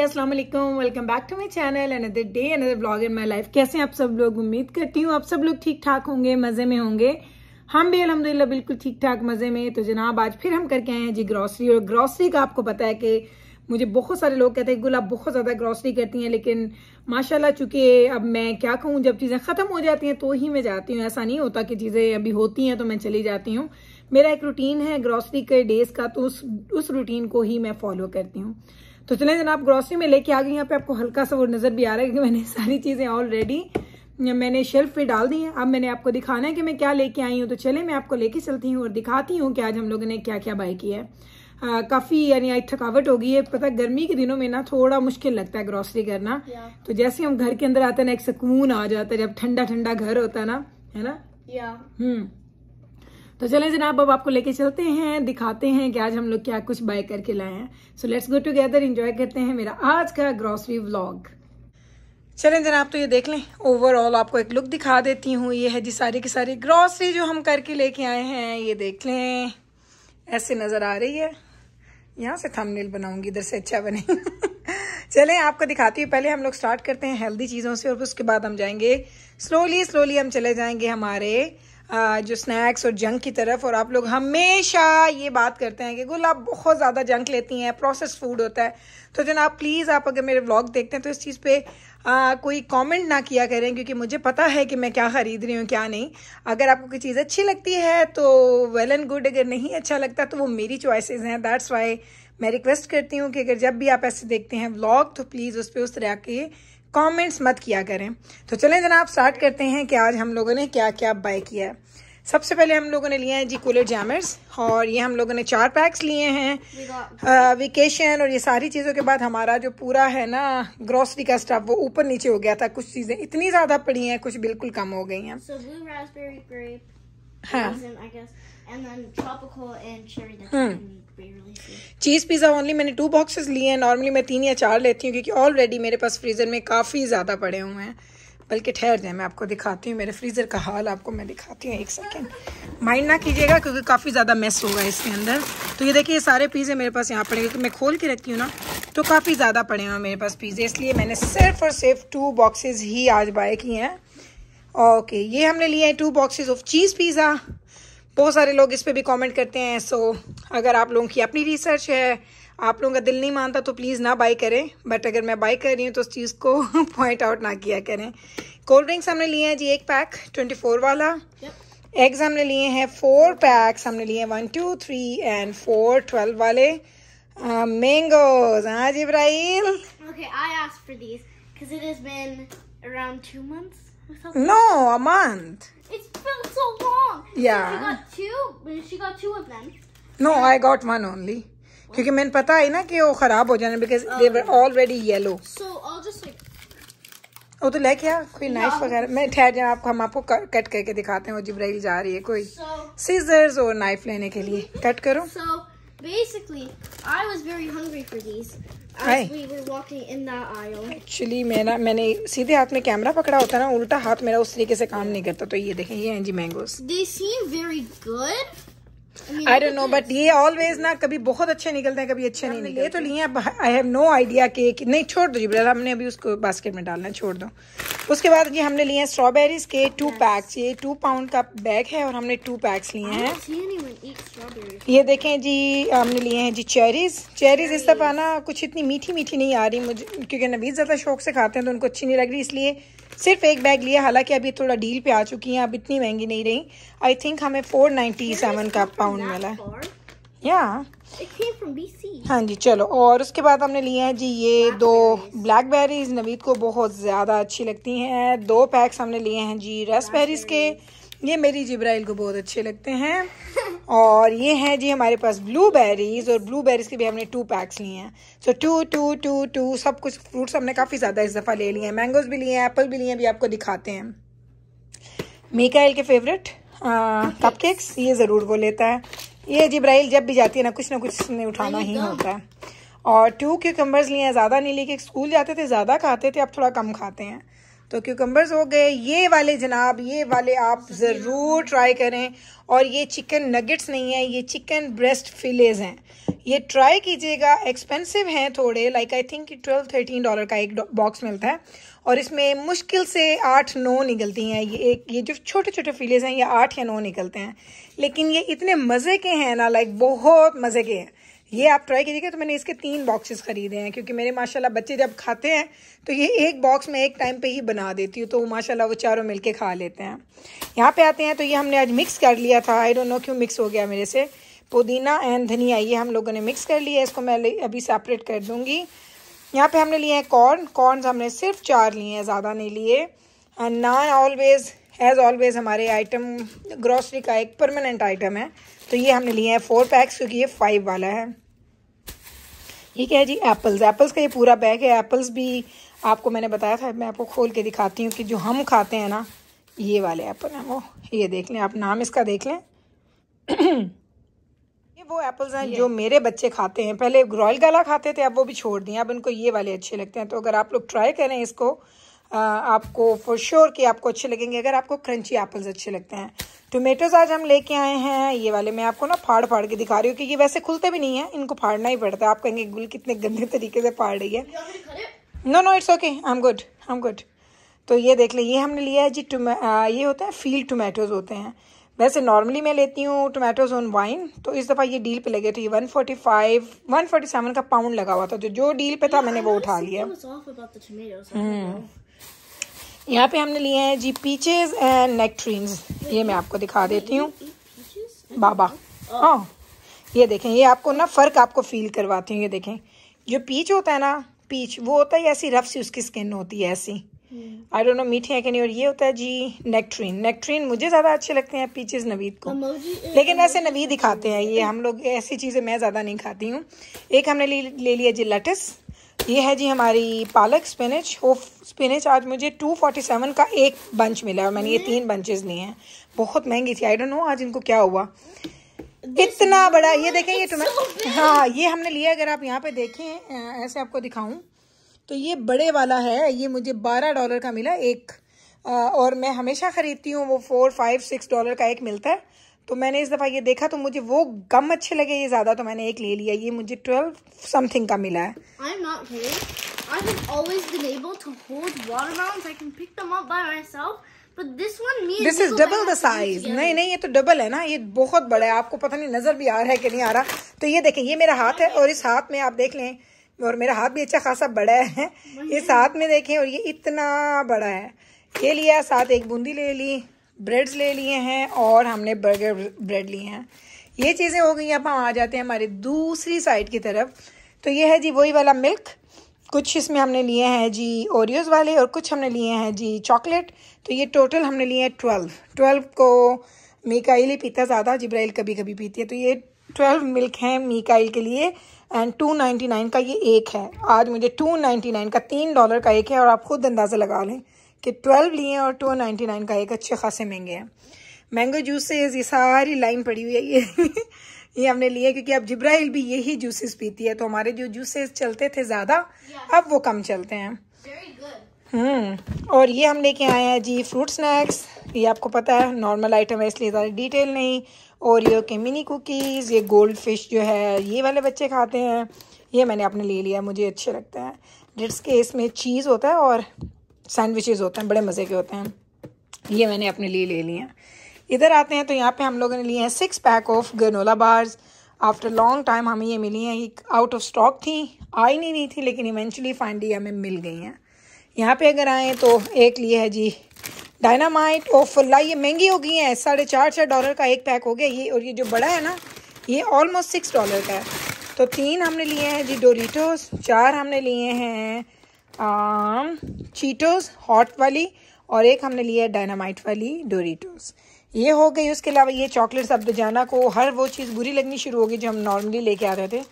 असलम अस्सलाम वालेकुम welcome back to my channel another day another blog in my life कैसे हैं आप सब लोग उम्मीद करती हूँ आप सब लोग ठीक ठाक होंगे मज़े में होंगे हम भी अलहमदिल्ला बिल्कुल ठीक ठाक मज़े में तो जनाब आज फिर हम करके आए हैं जी ग्रॉसरी और ग्रॉसरी का आपको पता है कि मुझे बहुत सारे लोग कहते हैं गुलाब बहुत ज़्यादा ग्रॉसरी करती हैं लेकिन माशाल्लाह चूंकि अब मैं क्या कहूँ जब चीज़ें ख़त्म हो जाती हैं तो ही मैं जाती हूँ ऐसा नहीं होता कि चीज़ें अभी होती हैं तो मैं चली जाती हूँ मेरा एक रूटीन है ग्रॉसरी के डेज़ का तो उस उस रूटीन को ही मैं फॉलो करती हूँ तो जना जनाब ग्रॉसरी में लेके आ गई यहाँ पे आपको हल्का सा वो नज़र भी आ रहा है क्योंकि मैंने सारी चीज़ें ऑलरेडी मैंने शेल्फ पे डाल दी है अब मैंने आपको दिखाना है कि मैं क्या लेके आई हूँ तो चले मैं आपको लेके चलती हूँ और दिखाती हूँ कि आज हम लोगों ने क्या क्या बाय किया है काफ़ी यानी आज थकावट हो गई है पता गर्मी के दिनों में ना थोड़ा मुश्किल लगता है ग्रॉसरी करना तो जैसे हम घर के अंदर आते हैं ना एक सुकून आ जाता है जब ठंडा ठंडा घर होता है ना है ना हम्म तो चले जनाब अब आपको लेके चलते हैं दिखाते हैं कि आज हम लोग क्या कुछ बाय करके लाए हैं so let's go together enjoy करते हैं मेरा आज का ग्रॉसरी व्लॉग चलें जनाब तो ये देख लें ओवरऑल आपको एक लुक दिखा देती हूँ ये है जी सारी की सारी ग्रॉसरी जो हम करके लेके आए हैं ये देख लें ऐसे नज़र आ रही है यहाँ से थंबनेल बनाऊंगी इधर से अच्छा बने चलें आपको दिखाती हूँ पहले हम लोग स्टार्ट करते हैं हेल्दी चीज़ों से और उसके बाद हम जाएंगे स्लोली स्लोली हम चले जाएंगे हमारे जो स्नैक्स और जंक की तरफ और आप लोग हमेशा ये बात करते हैं कि गुल आप बहुत ज़्यादा जंक लेती हैं प्रोसेस फूड होता है तो जनाब प्लीज़ आप अगर मेरे व्लॉग देखते हैं तो इस चीज़ पे आ, कोई कमेंट ना किया करें क्योंकि मुझे पता है कि मैं क्या ख़रीद रही हूँ क्या नहीं अगर आपको कोई चीज़ अच्छी लगती है तो वेल एंड गुड अगर नहीं अच्छा लगता तो वो मेरी चॉइसेस हैं दैट्स वाई मैं रिक्वेस्ट करती हूँ कि अगर जब भी आप ऐसे देखते हैं व्लॉग तो प्लीज़ उस पर उस तरह के कमेंट्स मत किया करें तो चलें जनाब स्टार्ट करते हैं कि आज हम लोगों ने क्या क्या बाय किया है सबसे पहले हम लोगों ने लिया है जी कूलर जैमर्स और ये हम लोगों ने चार पैक्स लिए हैं वेकेशन और ये सारी चीज़ों के बाद हमारा जो पूरा है ना ग्रॉसरी का स्टाफ वो ऊपर नीचे हो गया था कुछ चीज़ें इतनी ज़्यादा पड़ी हैं कुछ बिल्कुल कम हो गई हैं Huh. Reason, I guess. And then tropical and cherry that's hmm. Cheese pizza only मैंने टू बॉक्सेस लिए हैं नॉर्मली मैं तीन या चार लेती हूँ क्योंकि ऑलरेडी मेरे पास फ्रीज़र में काफ़ी ज़्यादा पड़े हुए हैं बल्कि ठहर जाए मैं आपको दिखाती हूँ मेरे फ्रीज़र का हाल आपको मैं दिखाती हूँ एक सेकेंड माइंड ना कीजिएगा क्योंकि काफ़ी ज़्यादा मेस होगा इसके अंदर तो ये देखिए ये सारे पिज़्ज़े मेरे पास यहाँ पड़े क्योंकि मैं खोल के रखती हूँ ना तो काफ़ी ज़्यादा पड़े हुए हैं मेरे पास पिज़्ज़े इसलिए मैंने सिर्फ और सिर्फ टू बॉक्सेज ही आज बाय किए हैं ओके ये हमने लिए हैं two boxes of cheese pizza बहुत सारे लोग इस पर भी कमेंट करते हैं सो अगर आप लोगों की अपनी रिसर्च है आप लोगों का दिल नहीं मानता तो प्लीज़ ना बाई करें बट अगर मैं बाई कर रही हूँ तो उस चीज़ को पॉइंट आउट ना किया करें कोल्ड ड्रिंक्स हमने लिए हैं जी एक पैक ट्वेंटी फोर वाला एग्स हमने लिए हैं फोर पैक्स हमने लिए हैं one two three and four twelve वाले मैंगोज uh, हाँ जी Ibrahim No, a month. It's been so long. Yeah. She got two. She got two of them. No, I got one only. क्योंकि मैंने पता है ना कि वो खराब हो जाने because they were already yellow वो तो लेके आ कोई नाइफ वगैरह मैं ठहर जाए आपको हम आपको कट करके दिखाते हैं वो जिब्राइल जा रही है कोई सीजर्स so, और नाइफ लेने के लिए कट करो basically I was very hungry for these actually ना मैंने सीधे हाथ में कैमरा पकड़ा होता ना उल्टा हाथ मेरा उस तरीके से काम नहीं करता तो ये देखें ये हैं जी mangoes I don't know but ये ऑलवेज ना कभी बहुत अच्छे निकलते हैं कभी अच्छे नहीं निकलते तो लिए आई हैव नो आइडिया के नहीं छोड़ दो जी ब्रदर हमने अभी उसको बास्केट में डालना छोड़ दो उसके बाद ये हमने लिए हैं स्ट्रॉबेरीज के टू पैक्स ये टू पाउंड का बैग है और हमने टू पैक्स लिए हैं ये देखें जी हमने लिए हैं जी चेरीज चेरीज इस दफ़ा ना कुछ इतनी मीठी मीठी नहीं आ रही मुझे क्योंकि नबीज ज़्यादा शौक से खाते हैं तो उनको अच्छी नहीं लग रही इसलिए सिर्फ एक बैग लिया हालांकि अभी थोड़ा डील पे आ चुकी हैं अब इतनी महंगी नहीं रही आई थिंक हमें फोर नाइन्टी सेवन का पाउंड मिला है yeah. हाँ जी चलो और उसके बाद हमने लिए हैं जी ये दो ब्लैक बेरीज नवीद को बहुत ज़्यादा अच्छी लगती हैं दो पैक्स हमने लिए हैं जी रस बेरीज के ये मेरी जिब्राइल को बहुत अच्छे लगते हैं और ये हैं जी हमारे पास ब्लू बेरीज और ब्लू बेरीज के भी हमने टू पैक्स लिए हैं so two two two two सब कुछ फ्रूट्स हमने काफ़ी ज़्यादा इस दफ़ा ले लिए हैं मैंगोज़ भी लिए हैं एप्पल भी लिए हैं भी आपको दिखाते हैं मीकाइल के फेवरेट कप केक्स ये ज़रूर वो लेता है ये जब्राइल जब भी जाती है ना कुछ ना कुछ उसने उठाना ही तो। होता है और टू क्यूकम्बर्स लिए हैं ज़्यादा नहीं लेके स्कूल जाते थे ज़्यादा खाते थे अब थोड़ा कम खाते हैं तो क्यूकम्बर्स हो गए ये वाले जनाब ये वाले आप ज़रूर ट्राई करें और ये चिकन नगेट्स नहीं है ये चिकन ब्रेस्ट फिलेज हैं ये ट्राई कीजिएगा एक्सपेंसिव हैं थोड़े like I think twelve thirteen dollar का एक बॉक्स मिलता है और इसमें मुश्किल से आठ नौ निकलती हैं ये एक ये जो छोटे छोटे फीलेज हैं ये आठ या नौ निकलते हैं लेकिन ये इतने मज़े के हैं ना लाइक बहुत मज़े के हैं ये आप ट्राई कीजिएगा तो मैंने इसके तीन बॉक्सेस ख़रीदे हैं क्योंकि मेरे माशाल्लाह बच्चे जब खाते हैं तो ये एक बॉक्स में एक टाइम पे ही बना देती हूँ तो माशाल्लाह वो चारों मिलके खा लेते हैं यहाँ पे आते हैं तो ये हमने आज मिक्स कर लिया था आई डोंट नो क्यों मिक्स हो गया मेरे से पुदीना एंड धनिया ये हम लोगों ने मिक्स कर लिया इसको मैं अभी सेपरेट कर दूँगी यहाँ पे हमने लिए हैं कॉर्न कॉर्न हमने सिर्फ चार लिए हैं ज़्यादा नहीं लिए and naan always as always हमारे आइटम ग्रॉसरी का एक परमानेंट आइटम है तो ये हमने लिए हैं फोर पैक्स क्योंकि ये फाइव वाला है ये क्या है जी एप्पल्स एप्पल्स का ये पूरा बैग है एप्पल्स भी आपको मैंने बताया था मैं आपको खोल के दिखाती हूँ कि जो हम खाते हैं ना ये वाले एप्पल हैं वो ये देख लें आप नाम इसका देख लें वो एप्पल्स हैं जो मेरे बच्चे खाते हैं पहले रॉयल गला खाते थे अब वो भी छोड़ दिए अब उनको ये वाले अच्छे लगते हैं तो अगर आप लोग ट्राई करें इसको आपको फॉर श्योर कि आपको अच्छे लगेंगे अगर आपको क्रंची एप्पल्स अच्छे लगते हैं टोमेटोज आज हम लेके आए हैं ये वाले मैं आपको ना फाड़ फाड़ के दिखा रही हूँ क्योंकि वैसे खुलते भी नहीं है इनको फाड़ना ही पड़ता है आप कहेंगे गुल कितने गंदे तरीके से फाड़ रही है no no it's okay I am good I am good तो ये देख ले ये हमने लिया है जी आ, ये होते हैं फील्ड टोमेटोज होते हैं वैसे नॉर्मली मैं लेती हूँ टोमेटोज ऑन वाइन तो इस दफ़ा ये डील पे लगे थे ये फोर्टी सेवन का पाउंड लगा हुआ था तो जो जो डील पे था मैंने वो उठा लिया हम्म। यहाँ पे हमने लिए हैं जी पीचेज एंड नेक्ट्रीन्स ये मैं आपको दिखा देती हूँ बाबा oh. हाँ ये देखें ये आपको ना फ़र्क आपको फील करवाती हूँ ये देखें जो पीच होता है ना पीच वो होता है ऐसी रफ सी उसकी स्किन होती है ऐसी आई डोंट नो मीठी है कि नहीं और ये होता है जी नेक्ट्रीन नेक्ट्रीन मुझे ज़्यादा अच्छे लगते हैं पीचेस नवीद को लेकिन वैसे नवीद ही खाते हैं ये हम लोग ऐसी चीज़ें मैं ज़्यादा नहीं खाती हूँ एक हमने ले, लिया जी लेटस ये है जी हमारी पालक स्पिनच वो स्पिनच आज मुझे 247 का एक बंच मिला और मैंने ये तीन बंचेस लिए हैं बहुत महंगी थी आई डोंट नो आज इनको क्या हुआ इतना बड़ा ये देखें ये तुम्हें हाँ ये हमने लिया अगर आप यहाँ पे देखें ऐसे आपको दिखाऊं तो ये बड़े वाला है ये मुझे बारह डॉलर का मिला एक आ, और मैं हमेशा ख़रीदती हूँ वो फोर फाइव सिक्स डॉलर का एक मिलता है तो मैंने इस दफ़ा ये देखा तो मुझे वो गम अच्छे लगे ये ज़्यादा तो मैंने एक ले लिया ये मुझे ट्वेल्व समथिंग का मिला है this is double the size नहीं नहीं ये तो डबल है ना ये बहुत बड़ा है आपको पता नहीं नजर भी आ रहा है कि नहीं आ रहा तो ये देखें ये मेरा हाथ है और इस हाथ में आप देख लें और मेरा हाथ भी अच्छा खासा बड़ा है इस हाथ में देखें और ये इतना बड़ा है ये लिया साथ एक बूंदी ले ली ब्रेड्स ले लिए हैं और हमने बर्गर ब्रेड लिए हैं ये चीज़ें हो गई अब हम आ जाते हैं हमारी दूसरी साइड की तरफ तो ये है जी वही वाला मिल्क कुछ इसमें हमने लिए हैं जी ओरियोज वाले और कुछ हमने लिए हैं जी चॉकलेट तो ये टोटल हमने लिए हैं ट्वेल्व ट्वेल्व को मिकाइल ही पीता ज़्यादा जिब्राइल कभी कभी पीती है तो ये ट्वेल्व मिल्क हैं मीकाइल के लिए एंड टू नाइन्टी नाइन का ये एक है आज मुझे टू नाइन्टी नाइन का तीन डॉलर का एक है और आप खुद अंदाज़ा लगा लें कि ट्वेल्व लिए और टू नाइन्टी नाइन का एक अच्छे खासे महंगे हैं मैंगो जूसेज ये सारी लाइन पड़ी हुई है ये ये हमने लिए क्योंकि अब जिब्राइल भी यही जूसेस पीती है तो हमारे जो जूसेस चलते थे ज़्यादा अब वो कम चलते हैं हम्म और ये हम लेके आए हैं जी फ्रूट स्नैक्स ये आपको पता है नॉर्मल आइटम है इसलिए ज़्यादा डिटेल नहीं ओरियो के मिनी कुकीज़ ये गोल्ड फिश जो है ये वाले बच्चे खाते हैं ये मैंने अपने ले लिया मुझे अच्छे लगते हैं डिट्स के इसमें चीज़ होता है और सैंडविचेज होते हैं बड़े मज़े के होते हैं ये मैंने अपने लिए ले लिए हैं इधर आते हैं तो यहाँ पे हम लोगों ने लिए हैं six pack of granola bars after long time हमें ये मिली हैं एक आउट ऑफ स्टॉक थी आई नहीं, नहीं थी लेकिन इवेंचुअली फाइनली हमें मिल गई हैं यहाँ पे अगर आएँ तो एक लिए है जी डायनामाइट और फुल्ला ये महंगी हो गई है साढ़े चार चार डॉलर का एक पैक हो गया ये और ये जो बड़ा है ना ये ऑलमोस्ट सिक्स डॉलर का है तो तीन हमने लिए हैं जी डोरीटोस चार हमने लिए हैं चीटोस um, हॉट वाली और एक हमने लिए है डायनामाइट वाली डोरीटोस ये हो गई उसके अलावा ये चॉकलेट सब दजाना को हर वो चीज़ बुरी लगनी शुरू होगी जो हम नॉर्मली लेके आते थे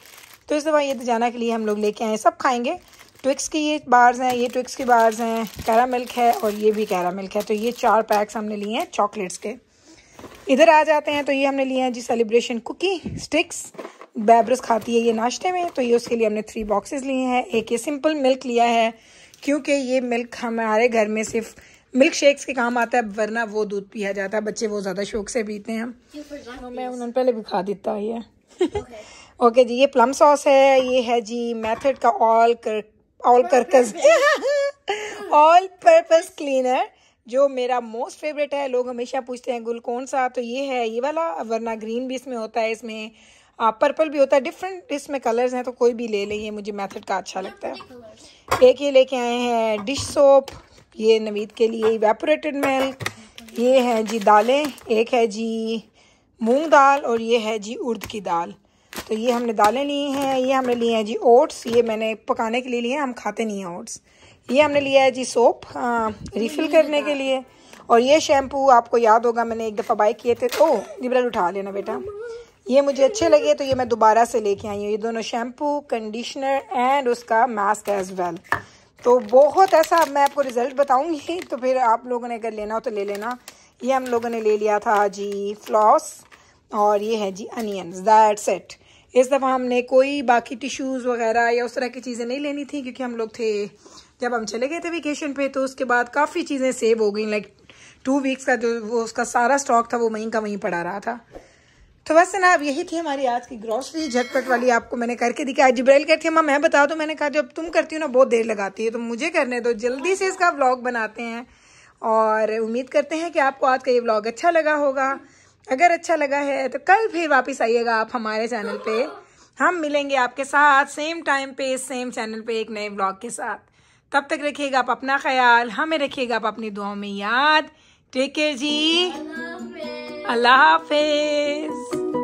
तो इस दफ़ा ये दजाना के लिए हम लोग लेके आए सब खाएंगे ट्विक्स की ये बार्स हैं ये ट्विक्स की बार्स हैं कैरा मिल्क है और ये भी कैरा मिल्क है तो ये चार पैक्स हमने लिए हैं चॉकलेट्स के इधर आ जाते हैं तो ये हमने लिए हैं जी सेलिब्रेशन कुकी स्टिक्स बैब्रस खाती है ये नाश्ते में तो ये उसके लिए हमने थ्री बॉक्सेस लिए हैं एक ये सिंपल मिल्क लिया है क्योंकि ये मिल्क हमारे घर में सिर्फ मिल्क शेक्स के काम आता है वरना वो दूध पिया जाता है बच्चे वो ज़्यादा शौक से पीते हैं हम तो मैं उन्होंने पहले भी खा देता ये ओके okay. okay, जी ये प्लम सॉस है ये है जी मेथड का ऑल कर all purpose all purpose cleaner जो मेरा मोस्ट फेवरेट है लोग हमेशा पूछते हैं गुल कौन सा तो ये है ये वाला वरना ग्रीन भी इसमें होता है इसमें पर्पल भी होता है डिफरेंट इसमें कलर्स हैं तो कोई भी ले लें मुझे मेथड का अच्छा लगता है एक ये लेके आए हैं डिश सोप ये नवीद के लिए वेपोरेटेड मिल्क ये हैं जी दालें एक है जी मूंग दाल और ये है जी उर्द की दाल तो ये हमने दालें ली हैं ये हमने लिए हैं जी ओट्स ये मैंने पकाने के लिए लिए हैं हम खाते नहीं हैं ओट्स ये हमने लिया है जी सोप हाँ, रिफ़िल करने के लिए और ये शैम्पू आपको याद होगा मैंने एक दफ़ा बाई किए थे तो निबरल उठा लेना बेटा ये मुझे अच्छे लगे तो ये मैं दोबारा से लेके आई हूँ ये दोनों शैम्पू कंडीशनर एंड उसका मास्क एज वेल तो बहुत ऐसा मैं आपको रिज़ल्ट बताऊँगी तो फिर आप लोगों ने अगर लेना हो तो ले लेना ये हम लोगों ने ले लिया था जी फ्लॉस और ये है जी अनियन दैट सेट इस दफ़ा हमने कोई बाकी टिश्यूज़ वगैरह या उस तरह की चीज़ें नहीं लेनी थी क्योंकि हम लोग थे जब हम चले गए थे वेकेशन पे तो उसके बाद काफ़ी चीज़ें सेव हो गई लाइक टू वीक्स का जो वो उसका सारा स्टॉक था वो वहीं का वहीं पड़ा रहा था तो बस ना अब यही थी हमारी आज की ग्रॉसरी झटपट वाली आपको मैंने करके दिखाया जिब्रेल कहती है माँ मैं बता दो तो मैंने कहा जब तुम करती हो ना बहुत देर लगाती है तो मुझे करने दो जल्दी से इसका ब्लॉग बनाते हैं और उम्मीद करते हैं कि आपको आज का ये ब्लॉग अच्छा लगा होगा अगर अच्छा लगा है तो कल फिर वापस आइएगा आप हमारे चैनल पे हम मिलेंगे आपके साथ सेम टाइम पे सेम चैनल पे एक नए ब्लॉग के साथ तब तक रखिएगा आप अपना ख्याल हमें रखिएगा आप अपनी दुआओं में याद टेक केयर जी अल्लाह हाफिज़